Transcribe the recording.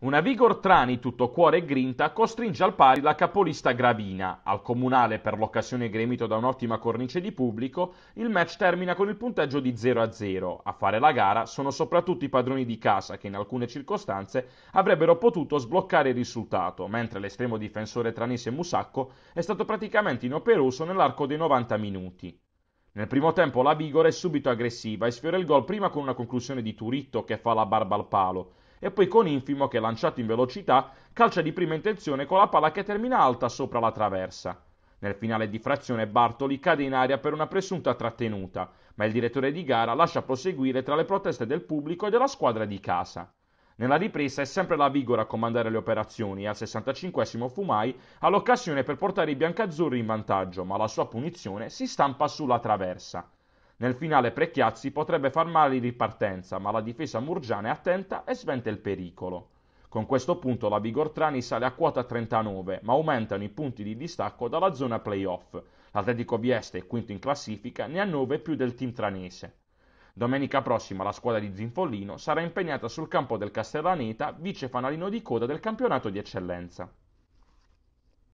Una Vigor Trani tutto cuore e grinta costringe al pari la capolista Gravina. Al comunale, per l'occasione gremito da un'ottima cornice di pubblico, il match termina con il punteggio di 0-0. A fare la gara sono soprattutto i padroni di casa che in alcune circostanze avrebbero potuto sbloccare il risultato, mentre l'estremo difensore tranese Musacco è stato praticamente inoperoso nell'arco dei 90 minuti. Nel primo tempo la Vigor è subito aggressiva e sfiora il gol prima con una conclusione di Turitto che fa la barba al palo e poi con Infimo che lanciato in velocità calcia di prima intenzione con la palla che termina alta sopra la traversa. Nel finale di frazione Bartoli cade in aria per una presunta trattenuta, ma il direttore di gara lascia proseguire tra le proteste del pubblico e della squadra di casa. Nella ripresa è sempre la Vigora a comandare le operazioni e al 65 Fumai ha l'occasione per portare i biancazzurri in vantaggio, ma la sua punizione si stampa sulla traversa. Nel finale Precchiazzi potrebbe far male in ripartenza, ma la difesa murgiana è attenta e sventa il pericolo. Con questo punto la Vigortrani sale a quota 39, ma aumentano i punti di distacco dalla zona playoff. L'Atletico Vieste, quinto in classifica, ne ha 9 più del team tranese. Domenica prossima la squadra di Zinfollino sarà impegnata sul campo del Castellaneta, vice fanalino di coda del campionato di eccellenza.